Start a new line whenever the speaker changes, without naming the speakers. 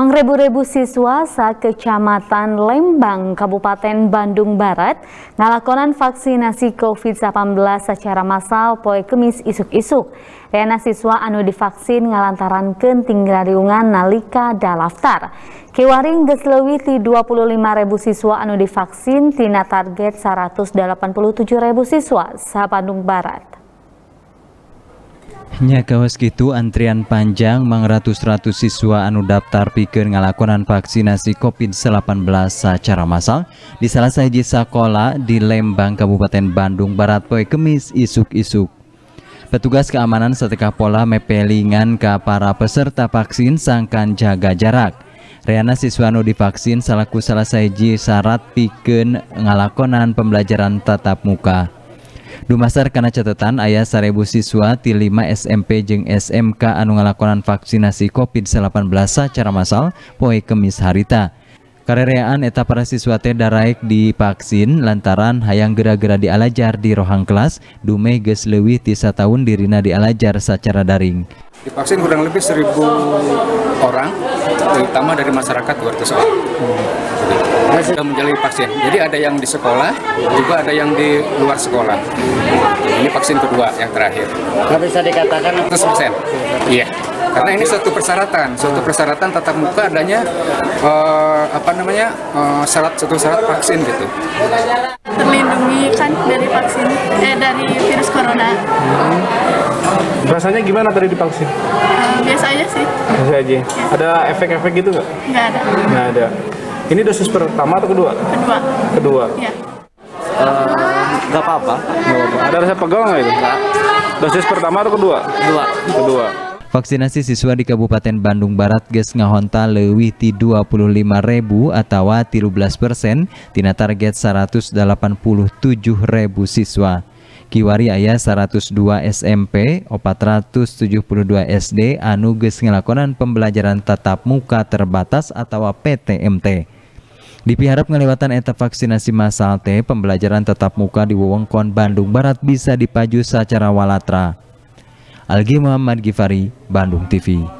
Mengrebu-rebu siswa kecamatan Lembang, Kabupaten Bandung Barat, ngalakonan vaksinasi COVID-19 secara massal poe kemis isuk-isuk. Rena siswa anu divaksin ngalantaran kenting riungan nalika dalaftar. Kewaring geslewi puluh lima siswa anu divaksin tina target 187 siswa sa Bandung Barat.
Nya kawas gitu antrian panjang mang ratus-ratus siswa anu daftar pikir ngalakonan vaksinasi COVID-19 secara massal di salah satu sekolah di Lembang, Kabupaten Bandung Barat poe kemis isuk-isuk. Petugas keamanan seteka pola mepelingan ke para peserta vaksin sangkan jaga jarak. siswa Siswano divaksin selaku salah satu syarat pikir ngalakonan pembelajaran tatap muka. Dumasar karena catatan ayah sarebu siswa di 5 SMP jeng SMK anu ngalakonan vaksinasi COVID-19 secara massal poe kemis harita. Karereaan eta para siswa teh daraik divaksin lantaran hayang gera-gera dialajar di rohang kelas dume geus leuwih ti tahun dirina dialajar secara daring. Divaksin kurang lebih 1000 orang, terutama dari masyarakat luar orang. Hmm sudah menjalani vaksin. Jadi ada yang di sekolah, juga ada yang di luar sekolah. Ini vaksin kedua yang terakhir. Nggak bisa dikatakan 100%. Iya. Karena ini suatu persyaratan, suatu persyaratan tatap muka adanya uh, apa namanya uh, syarat satu syarat vaksin gitu.
Terlindungi kan dari vaksin, eh dari virus corona. Hmm.
Rasanya gimana tadi divaksin? Uh,
eh,
biasa aja sih. Biasa aja. Ya. Ada efek-efek gitu nggak? Nggak ada. Nggak ada. Ini dosis pertama atau kedua? Kedua. Kedua. Iya. Uh, eh, gak apa-apa. Ada rasa pegal nggak itu? Dosis pertama atau kedua? Kedua. Kedua. Vaksinasi siswa di Kabupaten Bandung Barat ges ngahonta lebih ti 25 ribu atau 13 persen tina target 187 ribu siswa. Kiwari ayah 102 SMP, 472 SD anu ges ngelakonan pembelajaran tatap muka terbatas atau PTMT. Dipiharap ngelewatan etap vaksinasi massal T, pembelajaran tetap muka di Wewengkon Bandung Barat bisa dipaju secara walatra. Algi Muhammad Gifari, Bandung TV